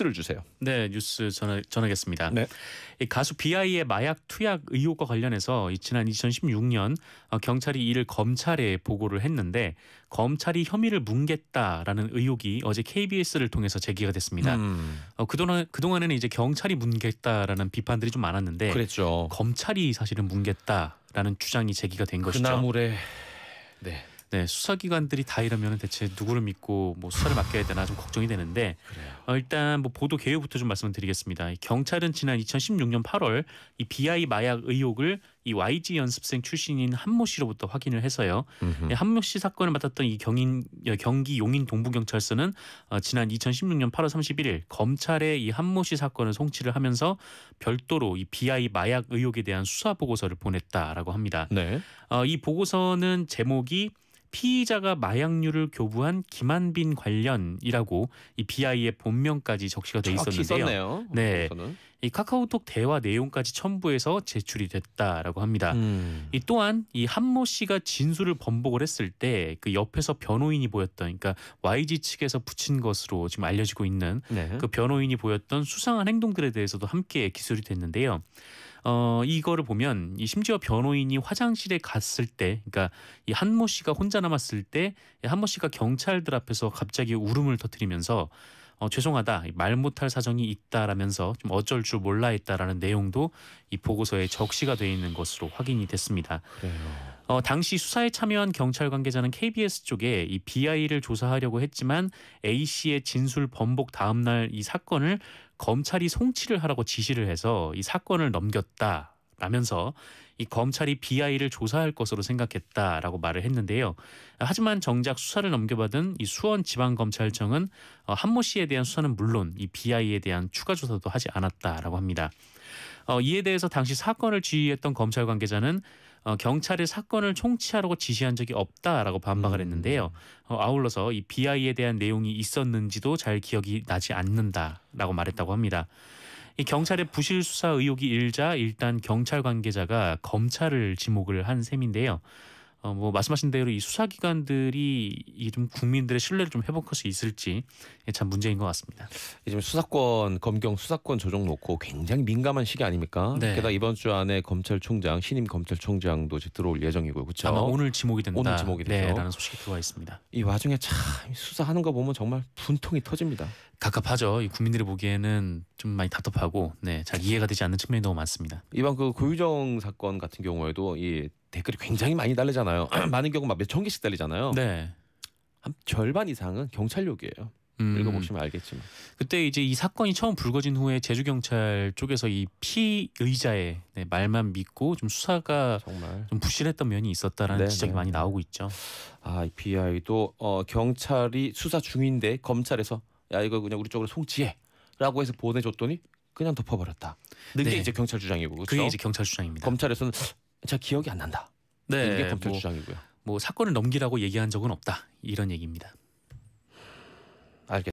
뉴스를 주세요. 네, 뉴스 전하, 전하겠습니다. 네. 가수 비아이의 마약 투약 의혹과 관련해서 지난 2016년 어, 경찰이 이를 검찰에 보고를 했는데 검찰이 혐의를 뭉갰다라는 의혹이 어제 KBS를 통해서 제기가 됐습니다. 음. 어, 그동안 그동안에는 이제 경찰이 뭉갰다라는 비판들이 좀 많았는데 그랬죠. 검찰이 사실은 뭉갰다라는 주장이 제기가 된그 것이죠. 그나물에 네. 네, 수사기관들이 다 이러면 대체 누구를 믿고 뭐 수사를 맡겨야 되나 좀 걱정이 되는데 어, 일단 뭐 보도 개요부터 좀 말씀드리겠습니다. 을 경찰은 지난 2016년 8월 이 BI 마약 의혹을 이 YG 연습생 출신인 한모 씨로부터 확인을 해서요. 예, 한모 씨 사건을 맡았던 이 경인 어, 경기 용인 동부경찰서는 어, 지난 2016년 8월 31일 검찰에 이 한 모 씨 사건을 송치를 하면서 별도로 이 BI 마약 의혹에 대한 수사 보고서를 보냈다라고 합니다. 네. 어, 이 보고서는 제목이 피의자가 마약류를 교부한 김한빈 관련이라고 이 BI의 본명까지 적시가 돼 아, 있었는데요. 네. 저는. 이 카카오톡 대화 내용까지 첨부해서 제출이 됐다라고 합니다. 음. 이 또한 이 한모 씨가 진술을 번복을 했을 때 그 옆에서 변호인이 보였던 그러니까 YG 측에서 붙인 것으로 지금 알려지고 있는 네. 그 변호인이 보였던 수상한 행동들에 대해서도 함께 기술이 됐는데요. 어, 이거를 보면 이 심지어 변호인이 화장실에 갔을 때, 그러니까 이 한모 씨가 혼자 남았을 때 한모 씨가 경찰들 앞에서 갑자기 울음을 터뜨리면서 어, 죄송하다 말 못할 사정이 있다라면서 좀 어쩔 줄 몰라 했다라는 내용도 이 보고서에 적시가 돼 있는 것으로 확인이 됐습니다. 그래요. 어, 당시 수사에 참여한 경찰 관계자는 KBS 쪽에 이 BI를 조사하려고 했지만 A 씨의 진술 번복 다음 날 이 사건을 검찰이 송치를 하라고 지시를 해서 이 사건을 넘겼다. 라면서 이 검찰이 BI를 조사할 것으로 생각했다라고 말을 했는데요. 하지만 정작 수사를 넘겨받은 이 수원 지방검찰청은 어, 한모 씨에 대한 수사는 물론 이 BI에 대한 추가 조사도 하지 않았다라고 합니다. 어, 이에 대해서 당시 사건을 지휘했던 검찰 관계자는 어, 경찰이 사건을 총치하라고 지시한 적이 없다라고 반박을 음. 했는데요. 어, 아울러서 이 BI에 대한 내용이 있었는지도 잘 기억이 나지 않는다라고 말했다고 합니다. 이 경찰의 부실 수사 의혹이 일자 일단 경찰 관계자가 검찰을 지목을 한 셈인데요. 어, 뭐 말씀하신 대로 이 수사기관들이 이 좀 국민들의 신뢰를 좀 회복할 수 있을지 참 문제인 것 같습니다. 지금 수사권 검경 수사권 조정 놓고 굉장히 민감한 시기 아닙니까? 네. 게다가 이번 주 안에 검찰총장 신임 검찰총장도 이제 들어올 예정이고요, 그렇죠? 아마 오늘 지목이 된다. 오늘 지목이 되죠. 네, 라는 소식이 들어와 있습니다. 이 와중에 참 수사하는 거 보면 정말 분통이 터집니다. 갑갑하죠. 이 국민들이 보기에는 좀 많이 답답하고 네, 잘 이해가 되지 않는 측면이 너무 많습니다. 이번 그 고유정 사건 같은 경우에도 이 댓글이 굉장히 많이 달리잖아요. 많은 경우 막 몇천 개씩 달리잖아요. 네. 한 절반 이상은 경찰욕이에요. 음. 읽어보시면 알겠지만 그때 이제 이 사건이 처음 불거진 후에 제주 경찰 쪽에서 이 피의자의 네, 말만 믿고 좀 수사가 정말 좀 부실했던 면이 있었다라는 네네. 지적이 네. 많이 나오고 있죠. 아, 이피이도 어, 경찰이 수사 중인데 검찰에서 야 이거 그냥 우리 쪽으로 송치해라고 해서 보내줬더니 그냥 덮어버렸다. 그게 네. 이제 경찰 주장이고 그렇죠? 그게 이제 경찰 주장입니다. 검찰에서는 자 기억이 안 난다. 네, 이게 뭐 검찰 뭐, 주장이고요. 뭐 사건을 넘기라고 얘기한 적은 없다 이런 얘기입니다. 알겠.